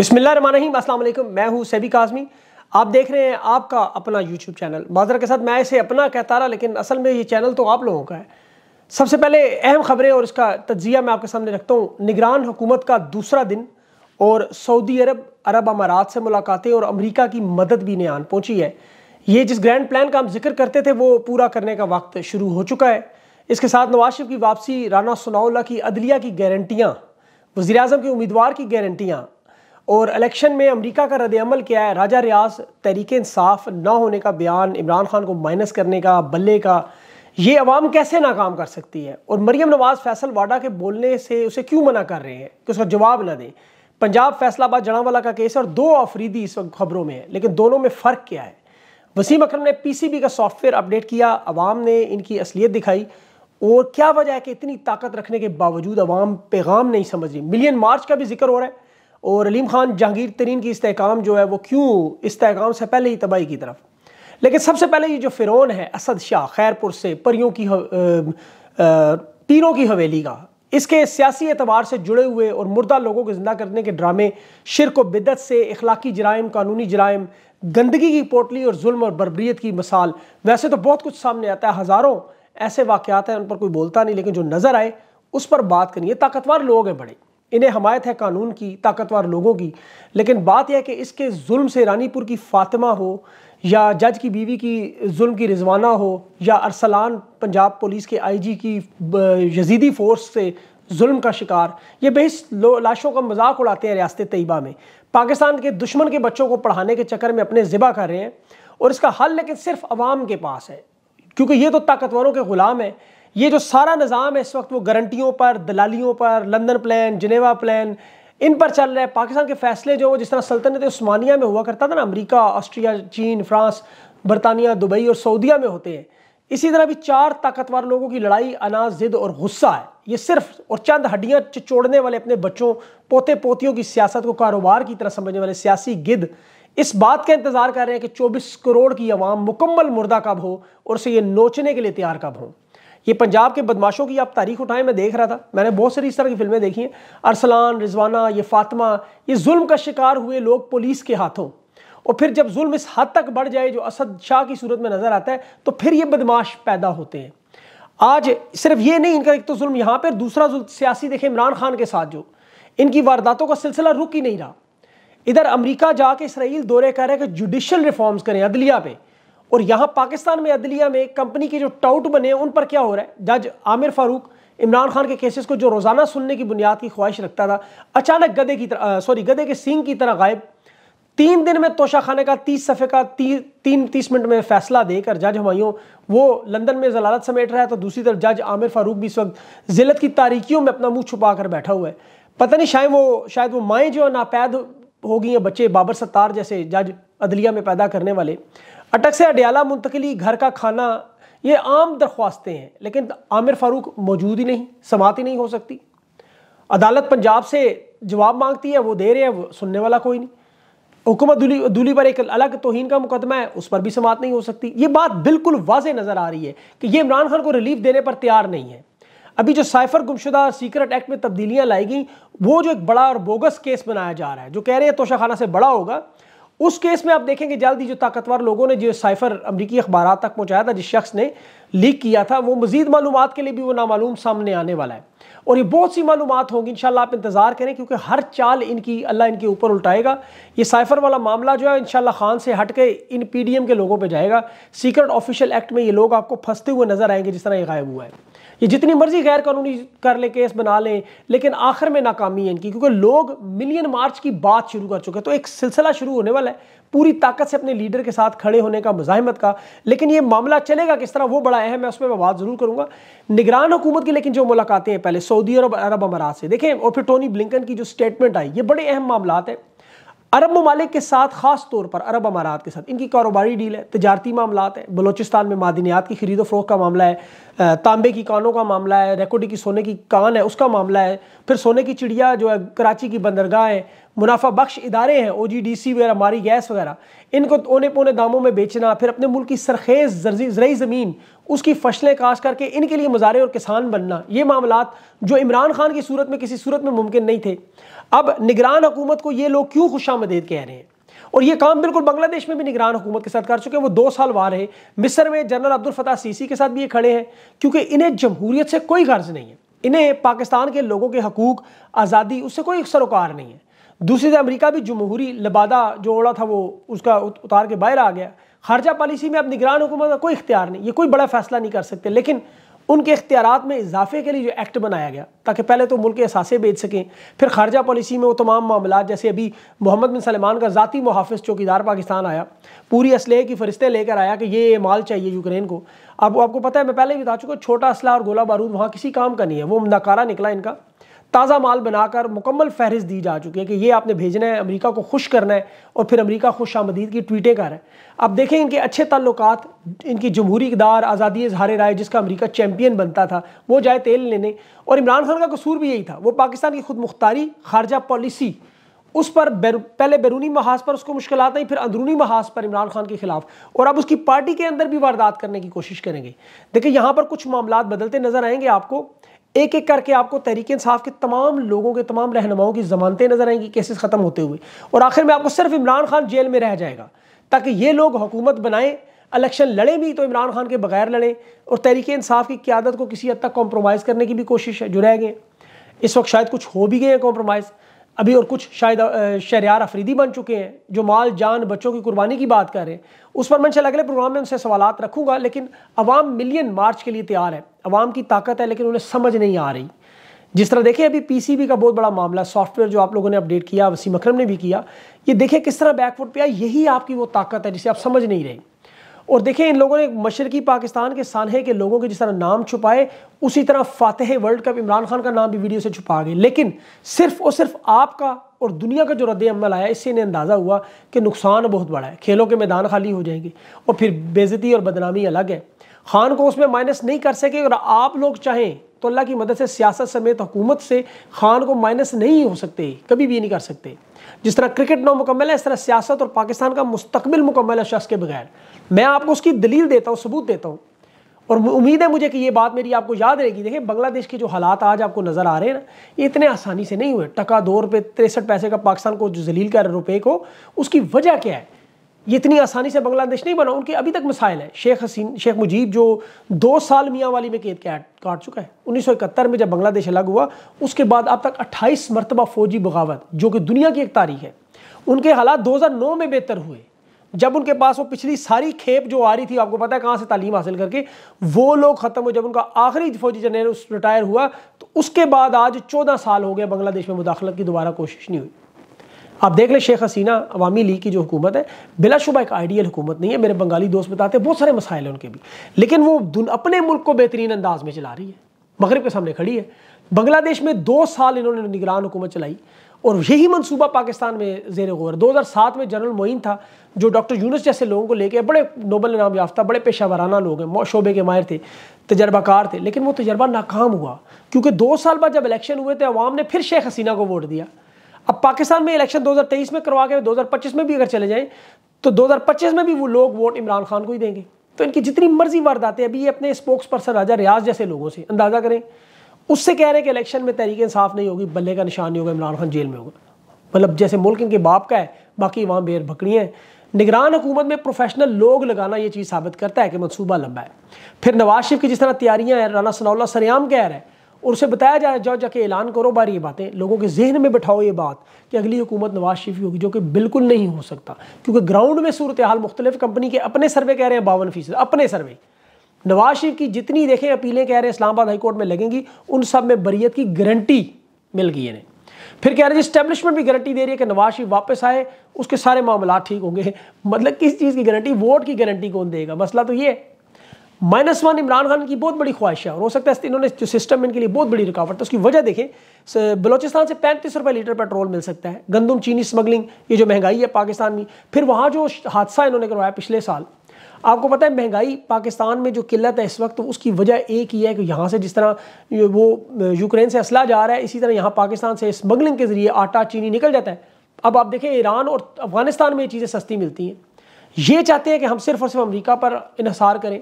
असल मैं हूँ सैबी काजमी आप देख रहे हैं आपका अपना यूट्यूब चैनल माजरा के साथ मैं इसे अपना कहता रहा लेकिन असल में ये चैनल तो आप लोगों का है सबसे पहले अहम खबरें और इसका तजिया मैं आपके सामने रखता हूँ निगरान हुकूमत का दूसरा दिन और सऊदी अरब अरब अमारात से मुलाकातें और अमरीका की मदद भी आन पहुँची है ये जिस ग्रैंड प्लान का हम जिक्र करते थे वो पूरा करने का वक्त शुरू हो चुका है इसके साथ नवाज शरीफ की वापसी राना सनाउल्ला की अदलिया की गारंटियाँ वजी अजम के उम्मीदवार की गारंटियाँ और इलेक्शन में अमेरिका का रद्द क्या है राजा रियाज तहरीक इंसाफ ना होने का बयान इमरान खान को माइनस करने का बल्ले का ये अवाम कैसे नाकाम कर सकती है और मरियम नवाज़ फैसल वाडा के बोलने से उसे क्यों मना कर रहे हैं कि उसका जवाब ना दें पंजाब फैसलाबाद जनावाला का केस और दो अफरीदी इस वक्त खबरों में है लेकिन दोनों में फ़र्क क्या है वसीम अकरम ने पीसीबी का सॉफ्टवेयर अपडेट किया अवाम ने इनकी असलियत दिखाई और क्या वजह है कि इतनी ताकत रखने के बावजूद अवाम पैगाम नहीं समझ रही मिलियन मार्च का भी जिक्र हो रहा है और अलीम खान जहांगीर तरीन की इसकाम जो है वो क्यों इसकाम से पहले ही तबाही की तरफ लेकिन सबसे पहले ये जो फ़िरौन है असद शाह खैरपुर से परियों की हव, पीरों की हवेली का इसके सियासी एतबार से जुड़े हुए और मुर्दा लोगों को ज़िंदा करने के ड्रामे शिरक व बिदत से इखलाकी जराइम कानूनी जराइम गंदगी की पोटली और जुल्म और बरबरीत की मिसाल वैसे तो बहुत कुछ सामने आता है हज़ारों ऐसे वाक़ात हैं उन पर कोई बोलता नहीं लेकिन जो नज़र आए उस पर बात करनी है ताकतवर लोग हैं बड़े इन्हें हमायत है कानून की ताकतवर लोगों की लेकिन बात यह कि इसके जुल्म से रानीपुर की फ़ातिमा हो या जज की बीवी की जुल्म की रिजवाना हो या अरसलान पंजाब पुलिस के आईजी की यजीदी फ़ोर्स से जुल्म का शिकार ये बेहस लाशों का मजाक उड़ाते हैं रियासत तयबा में पाकिस्तान के दुश्मन के बच्चों को पढ़ाने के चक्कर में अपने ज़िबा कर रहे हैं और इसका हल लेकिन सिर्फ आवाम के पास है क्योंकि ये तो ताकतवरों के ग़ुलाम हैं ये जो सारा निज़ाम है इस वक्त वो गारंटियों पर दलालियों पर लंदन प्लान जनेवा प्लान इन पर चल रहा है पाकिस्तान के फैसले जो जिस तरह सल्तनत उस्मानिया में हुआ करता था ना अमेरिका ऑस्ट्रिया चीन फ्रांस बरतानिया दुबई और सऊदिया में होते हैं इसी तरह भी चार ताकतवर लोगों की लड़ाई अनाज जिद और गुस्सा है ये सिर्फ और चंद हड्डियाँ चोड़ने वाले अपने बच्चों पोते पोतियों की सियासत को कारोबार की तरह समझने वाले सियासी गिद इस बात का इंतजार कर रहे हैं कि 24 करोड़ की आवाम मुकम्मल मुर्दा कब हो और उसे ये नोचने के लिए तैयार कब हो ये पंजाब के बदमाशों की आप तारीख उठाएं मैं देख रहा था मैंने बहुत सारी इस तरह की फिल्में देखी हैं अरसलान रिजवाना ये फातिमा ये जुल्म का शिकार हुए लोग पुलिस के हाथों और फिर जब जुल्म इस हद तक बढ़ जाए जो असद शाह की सूरत में नज़र आता है तो फिर ये बदमाश पैदा होते हैं आज सिर्फ ये नहीं इनका एक तो जुल्म यहाँ पर दूसरा जुल्म सियासी देखें इमरान खान के साथ जो इनकी वारदातों का सिलसिला रुक ही नहीं रहा इधर अमरीका जाके इसराइल दौरे कर रहे हैं कि जुडिशल रिफॉर्म्स करें अदलिया पर और यहां पाकिस्तान में अदलिया में कंपनी के जो टाउट बने उन पर क्या हो रहा है जज आमिर फारूक इमरान खान के केसेस को जो रोज़ाना सुनने की बुनियाद की ख्वाहिश रखता था अचानक गधे की सॉरी गधे के सिंह की तरह गायब तीन दिन में तोशा खाने का तीस सफ़े का ती, तीन तीस मिनट में फैसला देकर जज हमायों वो लंदन में जलालत समेट रहा है तो दूसरी तरफ जज आमिर फारूक भी इस वक्त जिलत की तारीखियों में अपना मुंह छुपा कर बैठा हुआ है पता नहीं शायद वो शायद वो माएँ जो नापैद हो गई हैं बच्चे बाबर सत्तार जैसे जज अदलिया में पैदा करने वाले अटक से अडयाला मुंतकली घर का खाना ये आम दरख्वास्तें हैं लेकिन आमिर फारूक मौजूद ही नहीं समात ही नहीं हो सकती अदालत पंजाब से जवाब मांगती है वो दे रहे हैं वो सुनने वाला कोई नहीं हुकूमत दूली दूली पर एक अलग तोहन का मुकदमा है उस पर भी समात नहीं हो सकती ये बात बिल्कुल वाज नज़र आ रही है कि ये इमरान खान को रिलीफ देने पर तैयार नहीं है अभी जो साइफर गुमशुदा सीक्रेट एक्ट में तब्दीलियाँ लाई गई वो जो एक बड़ा और बोगस केस बनाया जा रहा है जो कह रहे हैं तोशा खाना से बड़ा होगा उस केस में आप देखेंगे जल्द ही जो ताकतवर लोगों ने जो साइफर अमरीकी अखबार तक पहुँचाया था जिस शख्स ने लीक किया था वो मजीद मालूम के लिए भी वो नामालूम सामने आने वाला है और ये बहुत सी मालूम होंगी इन आप इंतज़ार करें क्योंकि हर चाल इनकी अल्लाह इनके ऊपर उल्टाएगा ये साइफर वाला मामला जो है इन खान से हट के इन पी डी एम के लोगों पर जाएगा सीक्रेट ऑफिशियल एक्ट में ये लोग आपको फंसते हुए नज़र आएंगे जिस तरह ये गायब हुआ है ये जितनी मर्जी गैर कानूनी कर ले केस बना लें लेकिन आखिर में नाकामी है इनकी क्योंकि लोग मिलियन मार्च की बात शुरू कर चुके हैं तो एक सिलसिला शुरू होने वाला है पूरी ताकत से अपने लीडर के साथ खड़े होने का मुजाहमत का लेकिन ये मामला चलेगा किस तरह वो बड़ा अहम है उसमें मैं बात जरूर करूंगा निगरान हुकूमत की लेकिन जो मुलाकातें हैं पहले सऊदी अरब अरब अमारात से देखें और फिर टोनी ब्लिकन की जो स्टेटमेंट आई ये बड़े अहम मामला हैं अरब ममालिक के साथ खास तौर पर अरब अमारात के साथ इनकी कारोबारी डील है तजारती मामला है बलोचिस्तान में मादनियात की खरीदो फरोख का मामला है तांबे की कानों का मामला है रेकोडी की सोने की कान है उसका मामला है फिर सोने की चिड़िया जो है कराची की बंदरगाह है मुनाफा बख्श इदारे हैं ओ जी डी सी वगैरह मारी गैस वगैरह इनको औने पौने दामों में बेचना फिर अपने मुल्क की सरखेज ज़रूरी ज़मीन उसकी फसलें काश करके इनके लिए मुजारे और किसान बनना ये मामला जो इमरान खान की सूरत में किसी सूरत में मुमकिन नहीं थे अब निगरान हुकूमत को ये लोग क्यों खुशामदेद कह रहे हैं और ये काम बिल्कुल बांग्लादेश में भी निगरान हुकूमत के साथ कर चुके हैं वो दो साल वार रहे मिस्र में जनरल अब्दुल फताह सीसी के साथ भी ये खड़े हैं क्योंकि इन्हें जमहूरियत से कोई गर्ज नहीं है इन्हें पाकिस्तान के लोगों के हकूक आज़ादी उससे कोई सरोकार नहीं है दूसरी तरह अमरीका भी जमहूरी लबादा जो ओड़ा था वो उसका उतार के बाहर आ गया खारजा पॉलिसी में अब निगरान हुकूमत का कोई इख्तियार नहीं ये कोई बड़ा फैसला नहीं कर सकते लेकिन उनके इख्तियार में इजाफे के लिए जो एक्ट बनाया गया ताकि पहले तो मुल्क असासे बेच सकें फिर खारजा पॉलिसी में वो तमाम मामला जैसे अभी मोहम्मद बिन सलमान का ज़ाती मुहाफ़ चौकीदार पाकिस्तान आया पूरी असलहे की फरिश्ते लेकर आया कि ये माल चाहिए यूक्रेन को अब आपको पता है मैं पहले भी बता चुका छोटा असला और गोला बारूद वहाँ किसी काम का नहीं है वो नाकारा निकला इनका ताज़ा माल बनाकर मुकम्मल फहरिस्त दी जा चुकी है कि ये आपने भेजना है अमेरिका को खुश करना है और फिर अमेरिका खुश आमदीद की ट्वीटें कर है अब देखें इनके अच्छे तल्लक इनकी जमहूरी इकदार आज़ादी इजहार राय जिसका अमरीका चैम्पियन बनता था वो जाए तेल लेने और इमरान खान का कसूर भी यही था वो पाकिस्तान की खुद मुख्तारी खारजा पॉलिसी उस पर बैरू, पहले बैरूनी महाज पर उसको मुश्किल आई फिर अंदरूनी महाज पर इमरान खान के खिलाफ और अब उसकी पार्टी के अंदर भी वारदात करने की कोशिश करेंगे देखिए यहाँ पर कुछ मामला बदलते नजर आएंगे आपको एक एक करके आपको तहरीक इंसाफ के तमाम लोगों के तमाम रहनुमाओं की जमानतें नजर आएंगी केसेस ख़त्म होते हुए और आखिर में आपको सिर्फ इमरान खान जेल में रह जाएगा ताकि ये लोग हुकूमत बनाएं इलेक्शन लड़ें भी तो इमरान खान के बगैर लड़ें और तहरीक इंसाफ की क्यादत को किसी हद तक कॉम्प्रोमाइज़ करने की भी कोशिश है जो रह गए इस वक्त शायद कुछ हो भी गए हैं कॉम्प्रोमाइज़ अभी और कुछ शायद शहरियार अफरीदी बन चुके हैं जो माल जान बच्चों की कुर्बानी की बात कर रहे हैं उस पर मैं चल अगले प्रोग्राम में उनसे सवाल रखूँगा लेकिन अवाम मिलियन मार्च के लिए तैयार है अवाम की ताकत है लेकिन उन्हें समझ नहीं आ रही जिस तरह देखें अभी पीसीबी का बहुत बड़ा मामला सॉफ्टवेयर जो आप लोगों ने अपडेट किया वसीम अक्रम ने भी किया ये देखें किस तरह बैकफुट पे आया यही आपकी वो ताकत है जिसे आप समझ नहीं रहे और देखिए इन लोगों ने मशरकी पाकिस्तान के सानहे के लोगों के जिस तरह नाम छुपाए उसी तरह फातह वर्ल्ड कप इमरान खान का नाम भी वीडियो से छुपा गए लेकिन सिर्फ और सिर्फ आपका और दुनिया का जो रद्द अमल आया इससे इन्हें अंदाज़ा हुआ कि नुकसान बहुत बड़ा है खेलों के मैदान खाली हो जाएंगे और फिर बेजती और बदनामी अलग है खान को उसमें माइनस नहीं कर सके और आप लोग चाहें तो अल्लाह की मदद से सियासत समेत हुकूमत से खान को माइनस नहीं हो सकते कभी भी नहीं कर सकते जिस तरह क्रिकेट ना मुकम्मल है इस तरह सियासत और पाकिस्तान का मुस्तकबिल मुकम्मल है शख्स के बगैर मैं आपको उसकी दलील देता हूँ सबूत देता हूँ और उम्मीद है मुझे कि ये बात मेरी आपको याद रहेगी देखिए बांग्लादेश के जो हालात आज आपको नज़र आ रहे हैं ना इतने आसानी से नहीं हुए टका दो रुपये तिरसठ पैसे का पाकिस्तान को जो जलील कर रुपये को उसकी वजह क्या है ये इतनी आसानी से बांग्लादेश नहीं बना उनके अभी तक मिसाइल है शेख हसीन शेख मुजीब जो दो साल मियाँ वाली में कैद काट चुका है इकहत्तर में जब बांग्लादेश अलग हुआ उसके बाद अब तक 28 मरतबा फौजी बगावत जो कि दुनिया की एक तारीख है उनके हालात 2009 में बेहतर हुए जब उनके पास वो पिछली सारी खेप जो आ रही थी आपको पता है कहाँ से तालीम हासिल करके वो लोग ख़त्म हुए जब उनका आखिरी फौजी जनरल रिटायर हुआ तो उसके बाद आज चौदह साल हो गए बांग्लादेश में मुदाखलत की दोबारा कोशिश नहीं हुई आप देख लें शेख हसीना अवामी लीग की जो हुकूमत है बिलाशुबा एक आइडियल हुकूमत नहीं है मेरे बंगाली दोस्त बताते हैं बहुत सारे मसाइल हैं उनके भी लेकिन वो अपने मुल्क को बेहतरीन अंदाज में चला रही है मगरब के सामने खड़ी है बांग्लादेश में दो साल इन्होंने निगरान हुकूमत चलाई और यही मनसूबा पाकिस्तान में जेर गौर दो हज़ार सात में जनरल मोइन था जो डॉक्टर यूनस जैसे लोगों को लेके बड़े नोबल इनाम याफ्ता बड़े पेशा वाराना लोग हैं शोबे के माहिर थे तजर्बाकार थे लेकिन वो तजर्बा नाकाम हुआ क्योंकि दो साल बाद जब इलेक्शन हुए थे तो अवाम ने फिर शेख हसीना को वोट दिया अब पाकिस्तान में इलेक्शन 2023 में करवा के 2025 में भी अगर चले जाएं तो 2025 में भी वो लोग वोट इमरान खान को ही देंगे तो इनकी जितनी मर्जी वारदातें अभी ये अपने स्पोक्स पर्सन राजा रियाज जैसे लोगों से अंदाज़ा करें उससे कह रहे हैं कि इलेक्शन में तहरीक इंसाफ नहीं होगी बल्ले का निशान नहीं होगा इमरान खान जेल में होगा मतलब जैसे मुल्क इनके बाप का है बाकी वहाँ बेर भकड़ी हैं निगरान हुकूमत में प्रोफेशनल लोग लगाना ये चीज़ साबित करता है कि मनसूबा लंबा है फिर नवाज शरीफ की जिस तरह तैयारियाँ हैं राना सनाउल्ला सरेआम कह रहे हैं और उसे बताया जाए जाओ जाके ऐलान करो बार ये बातें लोगों के जहन में बैठाओ ये बात कि अगली हुकूमत नवाज शरीफ की होगी जो कि बिल्कुल नहीं हो सकता क्योंकि ग्राउंड में सूरत हाल मुख्तलिफ कंपनी के अपने सर्वे कह रहे हैं बावन फीसद अपने सर्वे नवाज शरीफ की जितनी देखें अपीलें कह रहे हैं इस्लामाबाद हाईकोर्ट में लगेंगी उन सब में बरीत की गारंटी मिल गई इन्हें फिर कह रहे हैं स्टैब्लिशमेंट भी गारंटी दे रही है कि नवाज शरीफ वापस आए उसके सारे मामला ठीक होंगे मतलब किस चीज़ की गारंटी वोट की गारंटी कौन देगा मसला तो ये है माइनस वन इमरान खान की बहुत बड़ी ख्वाहिश है और हो सकता है इन्होंने जो सिस्टम इनके लिए बहुत बड़ी रुकावट है उसकी वजह देखें बलोचिस्तान से पैंतीस रुपये लीटर पेट्रोल मिल सकता है गंदम चीनी स्मगलिंग ये जो महंगाई है पाकिस्तान में फिर वहाँ जो हादसा इन्होंने करवाया पिछले साल आपको पता है महंगाई पाकिस्तान में जो किल्लत है इस वक्त तो उसकी वजह एक ही है कि यहाँ से जिस तरह वो यूक्रेन से असला जा रहा है इसी तरह यहाँ पाकिस्तान से स्मगलिंग के ज़रिए आटा चीनी निकल जाता है अब आप देखें ईरान और अफगानिस्तान में ये चीज़ें सस्ती मिलती हैं ये चाहते हैं कि हम सिर्फ और सिर्फ अमरीका पर इसार करें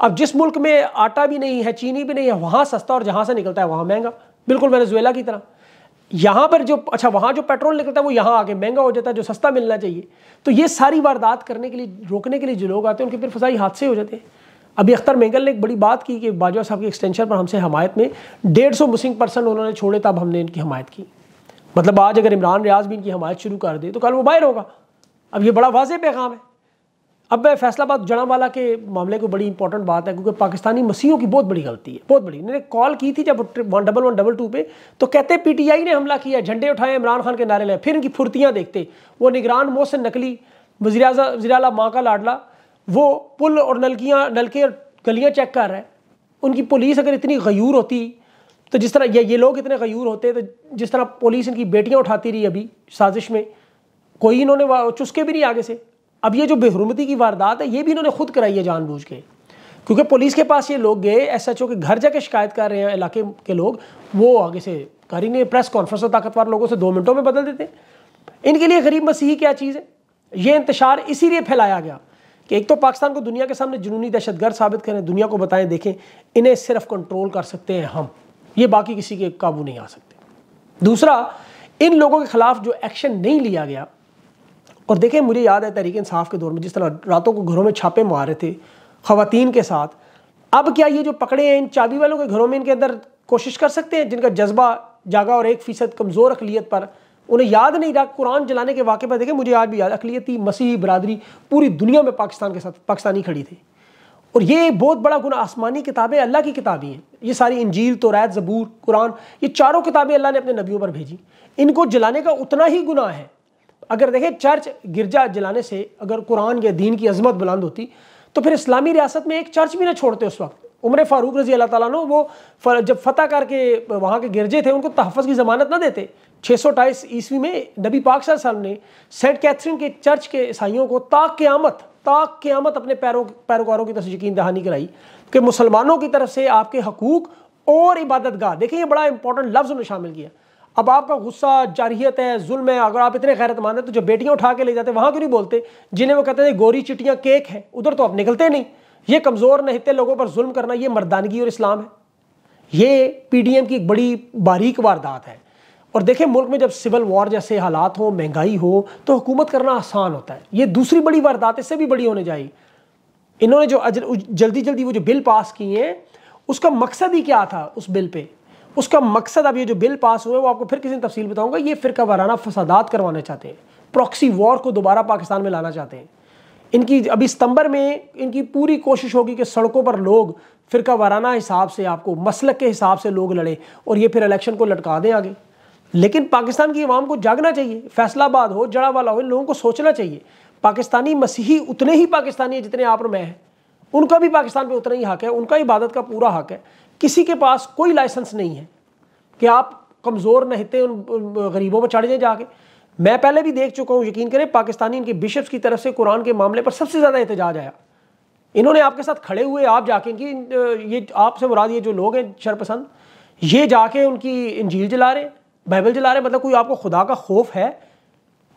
अब जिस मुल्क में आटा भी नहीं है चीनी भी नहीं है वहाँ सस्ता और जहाँ से निकलता है वहाँ महंगा बिल्कुल वेनेजुएला की तरह यहाँ पर जो अच्छा वहाँ जो पेट्रोल निकलता है वो यहाँ आके महंगा हो जाता है जो सस्ता मिलना चाहिए तो ये सारी वारदात करने के लिए रोकने के लिए जो लोग आते हैं उनके फिर फसाई हादसे हो जाते हैं अभी अख्तर मेंगल ने एक बड़ी बात की कि बाजवा साहब की एक्सटेंशन पर हमसे हमायत में डेढ़ सौ मुस्लिम पर्सन उन्होंने छोड़े तब हमने इनकी हमायत की मतलब आज अगर इमरान रियाज भी इनकी हमायत शुरू कर दे तो कल वो बाहर होगा अब ये बड़ा वाजे पैगाम है अब मैं फैसलाबाद जड़ावाला के मामले को बड़ी इंपॉर्टेंट बात है क्योंकि पाकिस्तानी मसीहों की बहुत बड़ी गलती है बहुत बड़ी इन्होंने कॉल की थी जब one double one double two पे तो कहते पीटीआई ने हमला किया झंडे उठाए इमरान खान के नारे लाए फिर इनकी फुर्तियाँ देखते वो निगरान मोहसिन नकली वजी वजी माँ का लाडला वो पुल और नलकियाँ नलके और गलियाँ चेक कर रहे हैं उनकी पुलिस अगर इतनी गयूर होती तो जिस तरह ये ये लोग इतने गयूर होते तो जिस तरह पुलिस इनकी बेटियाँ उठाती रही अभी साजिश में कोई इन्होंने चुस्के भी नहीं आगे से अब ये जो बेहरमती की वारदात है ये भी इन्होंने खुद कराई है जानबूझ के क्योंकि पुलिस के पास ये लोग गए एस एच ओ के घर जाके शिकायत कर रहे हैं इलाके के लोग वो आगे से कर ही नहीं प्रेस कॉन्फ्रेंस और ताकतवर लोगों से दो मिनटों में बदल देते हैं इनके लिए गरीब मसीही क्या चीज़ है ये इंतशार इसीलिए फैलाया गया कि एक तो पाकिस्तान को दुनिया के सामने जुनूनी दहशतगर्द साबित करें दुनिया को बताएं देखें इन्हें सिर्फ कंट्रोल कर सकते हैं हम ये बाकी किसी के काबू नहीं आ सकते दूसरा इन लोगों के खिलाफ जो एक्शन नहीं लिया गया और देखें मुझे याद है तहरीक इंसाफ के दौर में जिस तरह रातों को घरों में छापे मार रहे थे खातन के साथ अब क्या ये जो पकड़े हैं इन चाबी वालों के घरों में इनके अंदर कोशिश कर सकते हैं जिनका जज्बा जागा और एक फ़ीसद कमज़ोर अकलीत पर उन्हें याद नहीं रहा कुरान जलाने के वाक़े पर देखें मुझे आज भी याद अकलीती मसीही बरदरी पूरी दुनिया में पाकिस्तान के साथ पाकिस्तानी खड़ी थी और ये बहुत बड़ा गुना आसमानी किताबें अल्लाह की किताबें हैं ये सारी इंजील तो रैत ज़बूर कुरान ये चारों किताबें अल्लाह ने अपने नबियों पर भेजी इनको जलाने का उतना ही गुना है अगर देखें चर्च गिरजा जलाने से अगर कुरान या दीन की अजमत बुलंद होती तो फिर इस्लामी रियासत में एक चर्च भी ना छोड़ते उस वक्त उम्र फारूक रजी अल्लाह तला वो जब कर करके वहाँ के गिरजे थे उनको तहफ़ की ज़मानत ना देते छः सौ अठाईस ईस्वी में नबी पाक साहब ने सेंट कैथरीन के चर्च के ईसाइयों को ताक क़्यामत ताक क़्यामत अपने पैरों पैरोकारों की तरफ यकीन दहानी कराई कि मुसलमानों की तरफ से आपके हकूक़ और इबादत गाह देखिए बड़ा इंपॉर्टेंट लफ्ज़ उन्होंने शामिल किया अब आपका गुस्सा जारहियत है जुल्म है अगर आप इतने गैरतमान हैं तो जो बेटियां उठा के ले जाते वहाँ क्यों नहीं बोलते जिन्हें वो कहते थे गोरी चिटियाँ केक हैं उधर तो आप निकलते नहीं ये कमज़ोर नहते लोगों पर जुल्म करना ये मर्दानगी और इस्लाम है ये पीडीएम की एक बड़ी बारीक वारदात है और देखें मुल्क में जब सिविल वॉर जैसे हालात हो महंगाई हो तो हुकूमत करना आसान होता है ये दूसरी बड़ी वारदात इससे भी बड़ी होने चाहिए इन्होंने जो जल्दी जल्दी वो जो बिल पास किए हैं उसका मकसद ही क्या था उस बिल पे उसका मकसद अब ये जो बिल पास हुए वो आपको फिर किसी तफसील बताऊंगा ये फिर वाराना फसादात करवाना चाहते हैं प्रॉक्सी वॉर को दोबारा पाकिस्तान में लाना चाहते हैं इनकी अभी सितंबर में इनकी पूरी कोशिश होगी कि सड़कों पर लोग फ़िरका वाराना हिसाब से आपको मसलक के हिसाब से लोग लड़ें और ये फिर इलेक्शन को लटका दें आगे लेकिन पाकिस्तान की आवाम को जागना चाहिए फैसलाबाद हो जड़ा वाला हो इन लोगों को सोचना चाहिए पाकिस्तानी मसीही उतने ही पाकिस्तानी है जितने आप और मैं हैं उनका भी पाकिस्तान पे उतना ही हक है उनका इबादत का पूरा हक है किसी के पास कोई लाइसेंस नहीं है कि आप कमज़ोर नहते उन गरीबों पर चढ़ जाए जाके मैं पहले भी देख चुका हूँ यकीन करें पाकिस्तानी इनके बिशप्स की तरफ से कुरान के मामले पर सबसे ज़्यादा एहतजाज आया इन्होंने आपके साथ खड़े हुए आप जाके इनकी ये आपसे मुराद ये जो लोग हैं शरपसंद ये जाके उनकी इंजील जला रहे बाइबल जला रहे हैं मतलब कोई आपको खुदा का खौफ है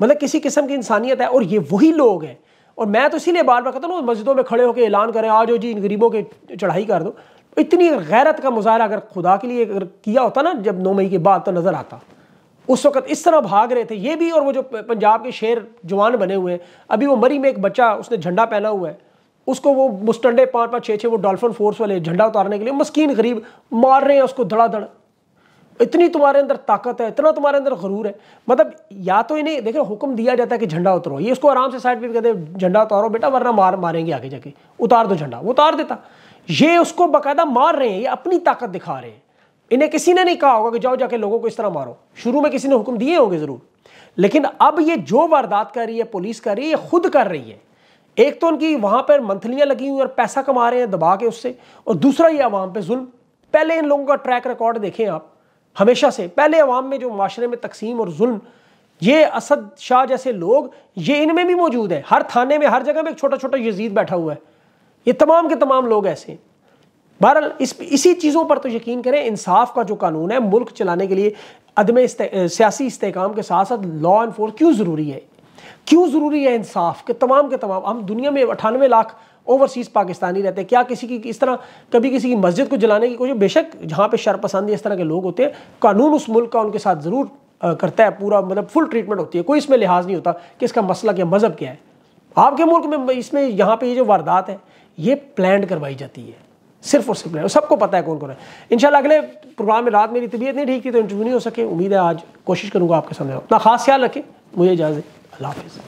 मतलब किसी किस्म की इंसानियत है और ये वही लोग हैं और मैं तो इसीलिए बार बार कहता हूँ मस्जिदों में खड़े होकर ऐलान करें आ जाओ जी इन गरीबों के चढ़ाई कर दो इतनी गैरत का मुजाहरा अगर खुदा के लिए अगर किया होता ना जब नौ मई के बाद तो नज़र आता उस वक्त इस तरह भाग रहे थे ये भी और वो जो पंजाब के शेर जवान बने हुए हैं अभी वो मरी में एक बच्चा उसने झंडा पहना हुआ है उसको वो मुस्टंडे पाँच पाँच छः छः वो डॉल्फिन फोर्स वाले झंडा उतारने के लिए मस्किन गरीब मार रहे हैं उसको धड़ाधड़ इतनी तुम्हारे अंदर ताकत है इतना तुम्हारे अंदर गरूर है मतलब या तो इन्हें देखो हुक्म दिया जाता है कि झंडा उतारो ये उसको आराम से साइड पर कहते झंडा उतारो बेटा वरना मार मारेंगे आगे जाके उतार दो झंडा वो उतार देता ये उसको बाकायदा मार रहे हैं ये अपनी ताकत दिखा रहे हैं इन्हें किसी ने नहीं कहा होगा कि जाओ जाके लोगों को इस तरह मारो शुरू में किसी ने हुक्म दिए होंगे ज़रूर लेकिन अब ये जो वारदात कर रही है पुलिस कर रही है ये खुद कर रही है एक तो उनकी वहाँ पर मंथलियाँ लगी हुई और पैसा कमा रहे हैं दबा के उससे और दूसरा ये अवाम पर जुल्म पहले इन लोगों का ट्रैक रिकॉर्ड देखें आप हमेशा से पहले अवाम में जो माशरे में तकसीम और जुल्म ये असद शाह जैसे लोग ये इनमें भी मौजूद है हर थाने में हर जगह में एक छोटा छोटा यजीद बैठा हुआ है ये तमाम के तमाम लोग ऐसे हैं बहरहाल इस इसी चीज़ों पर तो यकीन करें इंसाफ का जो कानून है मुल्क चलाने के लिए अदम सियासी इसकाम के साथ साथ लॉ एनफोर्स क्यों ज़रूरी है क्यों ज़रूरी है इंसाफ के तमाम के तमाम हम दुनिया में अठानवे लाख ओवरसीज़ पाकिस्तानी रहते हैं क्या किसी की इस तरह कभी किसी की मस्जिद को जलाने की कोशिश बेशक जहाँ पर शरपसंदी इस तरह के लोग होते हैं कानून उस मुल्क का उनके साथ ज़रूर करता है पूरा मतलब फुल ट्रीटमेंट होती है कोई इसमें लिहाज नहीं होता कि इसका मसला क्या मज़हब क्या है आपके मुल्क में इसमें यहाँ पर ये जो वारदात है ये प्लान करवाई जाती है सिर्फ और सिर्फ प्लान सबको पता है कौन कौन है इनशाला अगले प्रोग्राम में रात मेरी तबीयत नहीं ठीक थी तो इंटरव्यू नहीं हो सके उम्मीद है आज कोशिश करूँगा आपके सामने अपना खास ख्याल रखें मुझे इजाज़त अल्लाह हाफिज़